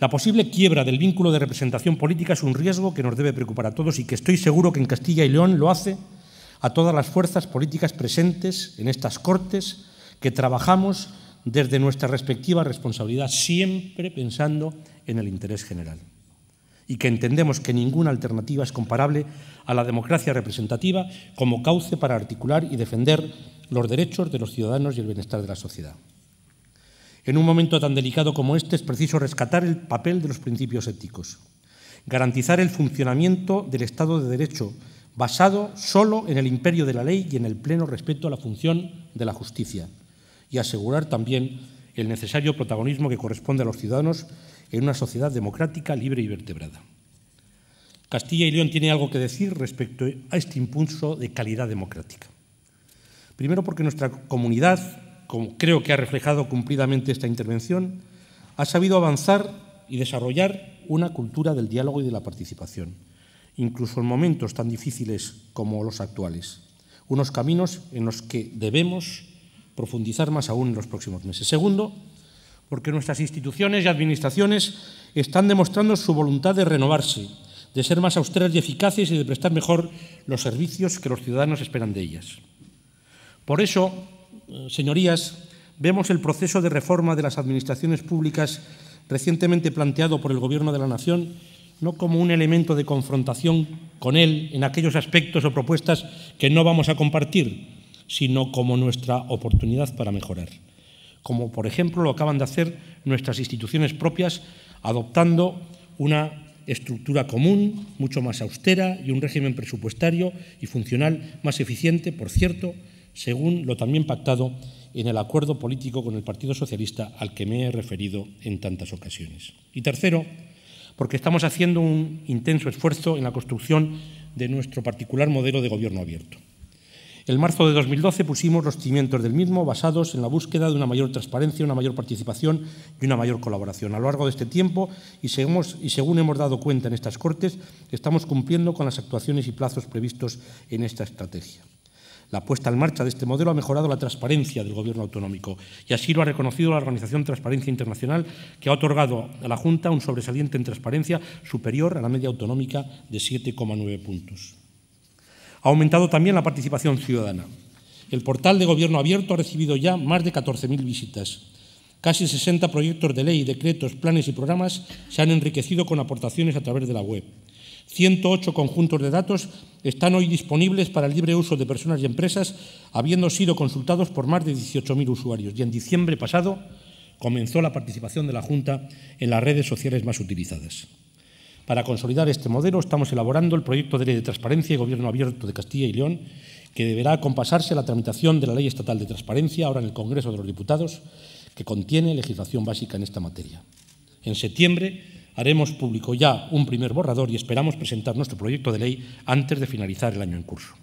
La posible quiebra del vínculo de representación política es un riesgo que nos debe preocupar a todos y que estoy seguro que en Castilla y León lo hace a todas las fuerzas políticas presentes en estas Cortes que trabajamos desde nuestra respectiva responsabilidad, siempre pensando en el interés general y que entendemos que ninguna alternativa es comparable a la democracia representativa como cauce para articular y defender los derechos de los ciudadanos y el bienestar de la sociedad. En un momento tan delicado como este es preciso rescatar el papel de los principios éticos, garantizar el funcionamiento del Estado de Derecho basado solo en el imperio de la ley y en el pleno respeto a la función de la justicia, y asegurar también el necesario protagonismo que corresponde a los ciudadanos en una sociedad democrática, libre y vertebrada. Castilla y León tiene algo que decir respecto a este impulso de calidad democrática. Primero porque nuestra comunidad como creo que ha reflejado cumplidamente esta intervención, ha sabido avanzar y desarrollar una cultura del diálogo y de la participación, incluso en momentos tan difíciles como los actuales, unos caminos en los que debemos profundizar más aún en los próximos meses. Segundo, porque nuestras instituciones y administraciones están demostrando su voluntad de renovarse, de ser más austeras y eficaces y de prestar mejor los servicios que los ciudadanos esperan de ellas. Por eso, eh, señorías, vemos el proceso de reforma de las administraciones públicas recientemente planteado por el Gobierno de la Nación no como un elemento de confrontación con él en aquellos aspectos o propuestas que no vamos a compartir, sino como nuestra oportunidad para mejorar, como por ejemplo lo acaban de hacer nuestras instituciones propias adoptando una estructura común, mucho más austera y un régimen presupuestario y funcional más eficiente, por cierto, según lo también pactado en el acuerdo político con el Partido Socialista al que me he referido en tantas ocasiones. Y tercero, porque estamos haciendo un intenso esfuerzo en la construcción de nuestro particular modelo de gobierno abierto. En marzo de 2012 pusimos los cimientos del mismo basados en la búsqueda de una mayor transparencia, una mayor participación y una mayor colaboración. A lo largo de este tiempo, y, y según hemos dado cuenta en estas Cortes, estamos cumpliendo con las actuaciones y plazos previstos en esta estrategia. La puesta en marcha de este modelo ha mejorado la transparencia del Gobierno autonómico y así lo ha reconocido la Organización Transparencia Internacional, que ha otorgado a la Junta un sobresaliente en transparencia superior a la media autonómica de 7,9 puntos. Ha aumentado también la participación ciudadana. El portal de Gobierno Abierto ha recibido ya más de 14.000 visitas. Casi 60 proyectos de ley, decretos, planes y programas se han enriquecido con aportaciones a través de la web. 108 conjuntos de datos están hoy disponibles para el libre uso de personas y empresas, habiendo sido consultados por más de 18.000 usuarios. Y en diciembre pasado comenzó la participación de la Junta en las redes sociales más utilizadas. Para consolidar este modelo estamos elaborando el proyecto de ley de transparencia y gobierno abierto de Castilla y León, que deberá compasarse a la tramitación de la Ley Estatal de Transparencia, ahora en el Congreso de los Diputados, que contiene legislación básica en esta materia. En septiembre Haremos público ya un primer borrador y esperamos presentar nuestro proyecto de ley antes de finalizar el año en curso.